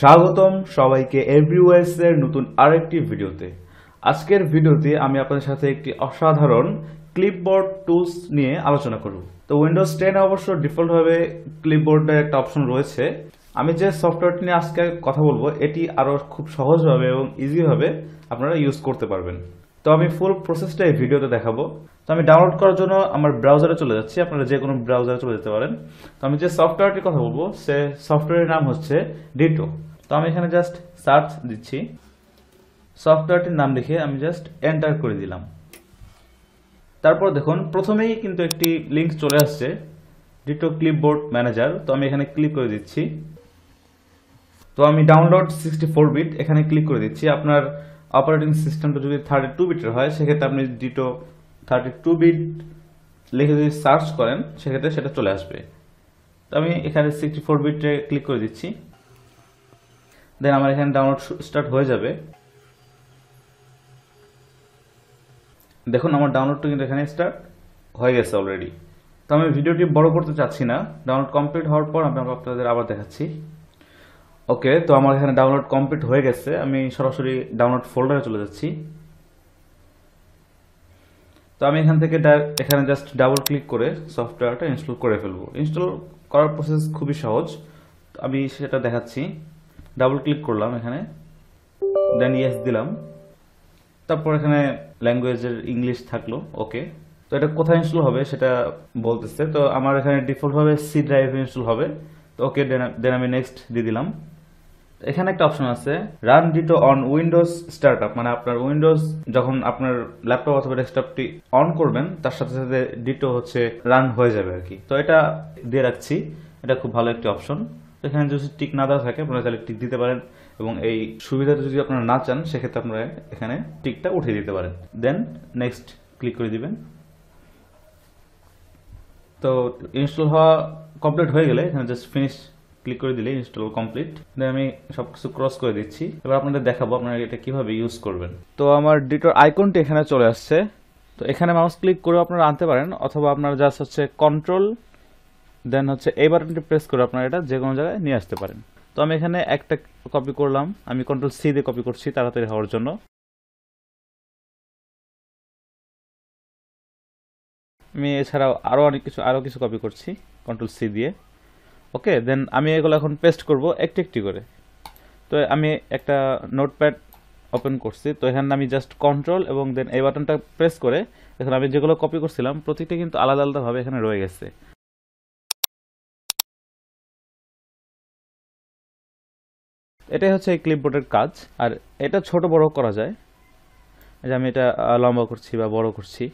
স্বাগতম সবাইকে এর নতুন আরেকটি ভিডিওতে আজকের ভিডিওতে আমি আপনাদের সাথে একটি অসাধারণ ক্লিপবোর্ড টুলস নিয়ে আলোচনা করব তো উইন্ডোজ টেনে অবশ্য ডিফল্টভাবে ক্লিপবোর্ডের একটা অপশন রয়েছে আমি যে সফটওয়্যারটি নিয়ে আজকে কথা বলবো এটি আরও খুব সহজভাবে এবং ইজিভাবে আপনারা ইউজ করতে পারবেন তো আমি ফুল প্রসেসটা এই ভিডিওতে দেখাবো তো আমি ডাউনলোড করার জন্য আমার ব্রাউজারে চলে যাচ্ছি আপনারা যে কোনো ব্রাউজারে চলে যেতে পারেন তো আমি যে সফটওয়্যারটির কথা বলবো সে সফটওয়্যারের নাম হচ্ছে ডিটো তো আমি এখানে জাস্ট সার্চ দিচ্ছি সফটওয়্যারটির নাম লিখে আমি জাস্ট এন্টার করে দিলাম তারপর দেখুন প্রথমেই কিন্তু একটি লিঙ্ক চলে আসছে ডিটো ক্লিপবোর্ড ম্যানেজার তো আমি এখানে ক্লিক করে দিচ্ছি তো আমি ডাউনলোড সিক্সটি ফোর বিট এখানে ক্লিক করে দিচ্ছি আপনার অপারেটিং সিস্টেমটা যদি থার্টি টু বিটের হয় সেক্ষেত্রে আপনি ডিটো থার্টি টু বিট লিখে যদি সার্চ করেন সেক্ষেত্রে সেটা চলে আসবে তো আমি এখানে সিক্সটি ফোর বিটে ক্লিক করে দিচ্ছি দেন আমার এখানে ডাউনলোড স্টার্ট হয়ে যাবে দেখুন আমার ডাউনলোডটা কিন্তু এখানে স্টার্ট হয়ে গেছে অলরেডি তো আমি ভিডিওটি বড় করতে চাচ্ছি না ডাউনলোড কমপ্লিট হওয়ার পর আমি আপনাদের আবার দেখাচ্ছি ওকে তো আমার এখানে ডাউনলোড কমপ্লিট হয়ে গেছে আমি সরাসরি ডাউনলোড ফোল্ডারে চলে যাচ্ছি তো আমি এখান থেকে এখানে জাস্ট ডাবল ক্লিক করে সফটওয়্যারটা ইনস্টল করে ফেলবো ইনস্টল করার প্রসেস খুবই সহজ আমি সেটা দেখাচ্ছি ডাবল ক্লিক করলাম এখানে দেন ইয়েস দিলাম তারপর এখানে ল্যাঙ্গুয়েজের ইংলিশ থাকলো ওকে তো এটা কোথায় ইনস্টল হবে সেটা বলতেছে তো আমার এখানে ডিফল্টভাবে সি ড্রাইভে ইনস্টল হবে তো ওকে দেন আমি নেক্সট দিয়ে দিলাম এখানে একটা অপশন আছে run ditto on Windows start up মানে আপনার উইন্ডোজ যখন আপনার ল্যাপটপ অথবা ডেস্কটপটি অন করবেন তার সাথে সাথে ডিটো হচ্ছে রান হয়ে যাবে আর কি তো এটা দিয়ে রাখছি এটা খুব ভালো একটি অপশন এখানে যদি টিক না দেওয়া থাকে আপনারা তাহলে টিক দিতে পারেন এবং এই সুবিধাটা যদি আপনারা না চান সেক্ষেত্রে আপনারা এখানে টিকটা উঠিয়ে দিতে পারেন দেন নেক্সট ক্লিক করে দিবেন তো ইনস্টল হওয়া কমপ্লিট হয়ে গেলে এখানে জাস্ট ফিনিশ ক্লিক করে দিলে ইনস্টল কমপ্লিট দেন আমি সব কিছু ক্রস করে দিচ্ছি এবার আপনাদের দেখাবো আপনারা এটা কিভাবে ইউজ করবেন তো আমার ডিটোর আইকনটি এখানে চলে আসছে তো এখানে মাউস ক্লিক করে আপনারা আনতে পারেন অথবা আপনারা জাস্ট হচ্ছে কন্ট্রোল দেন হচ্ছে এই বাটনটি প্রেস করে আপনারা এটা যে কোনো জায়গায় নিয়ে আসতে পারেন তো আমি এখানে একটা কপি করলাম আমি কন্ট্রোল সি দিয়ে কপি করছি তাড়াতাড়ি হওয়ার জন্য আমি এছাড়াও আরও অনেক কিছু আরও কিছু কপি করছি কন্ট্রোল সি দিয়ে ওকে দেন আমি এগুলো এখন পেস্ট করব একটি একটি করে তো আমি একটা নোটপ্যাড ওপেন করছি তো এখানে আমি জাস্ট কন্ট্রোল এবং দেন এই বাটনটা প্রেস করে এখন আমি যেগুলো কপি করছিলাম প্রতিটা কিন্তু আলাদা আলাদাভাবে এখানে রয়ে গেছে এটাই হচ্ছে এই ক্লিপবোর্ডের কাজ আর এটা ছোট বড় করা যায় যে আমি এটা লম্বা করছি বা বড় করছি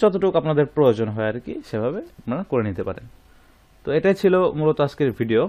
যতটুকু আপনাদের প্রয়োজন হয় আর কি সেভাবে আপনারা করে নিতে পারেন তো এটাই ছিল মূলত আজকের ভিডিও